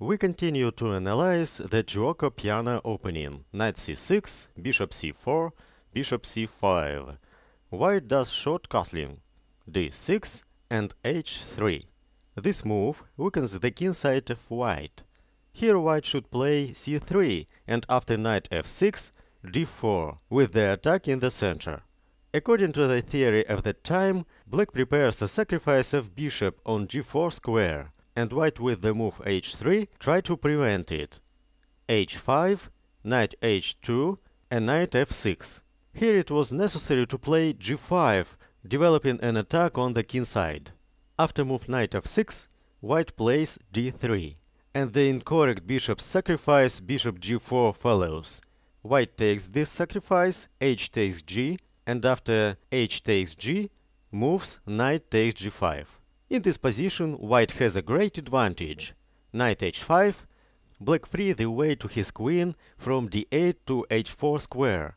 We continue to analyze the Gioco Piano opening, knight c6, bishop c4, bishop c5. White does short castling, d6 and h3. This move weakens the king side of white. Here white should play c3 and after knight f6, d4, with the attack in the center. According to the theory of the time, black prepares a sacrifice of bishop on g4 square, and white with the move h3 try to prevent it. h5, knight h2 and knight f6. Here it was necessary to play g5, developing an attack on the king side. After move knight f6, white plays d3, and the incorrect bishop sacrifice bishop g4 follows. White takes this sacrifice, h takes g, and after h takes g, moves knight takes g5. In this position, white has a great advantage. Knight h5, black free the way to his queen from d8 to h4 square.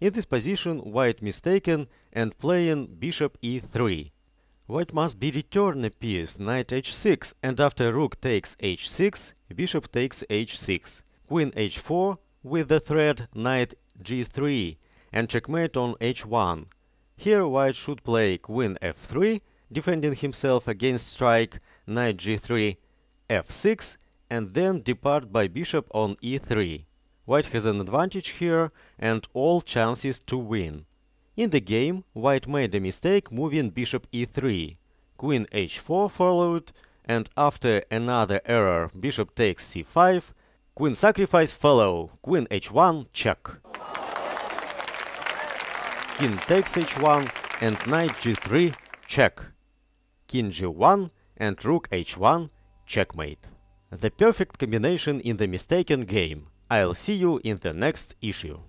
In this position, white mistaken and playing bishop e3. White must be return a piece, knight h6, and after rook takes h6, bishop takes h6, queen h4 with the threat knight g3, and checkmate on h1. Here white should play queen f3 defending himself against strike knight g3, f6, and then depart by bishop on e3. White has an advantage here and all chances to win. In the game, white made a mistake moving bishop e3. Queen h4 followed, and after another error, bishop takes c5, queen sacrifice follow, queen h1 check. King takes h1 and knight g3 check king g1 and rook h1, checkmate. The perfect combination in the mistaken game. I'll see you in the next issue.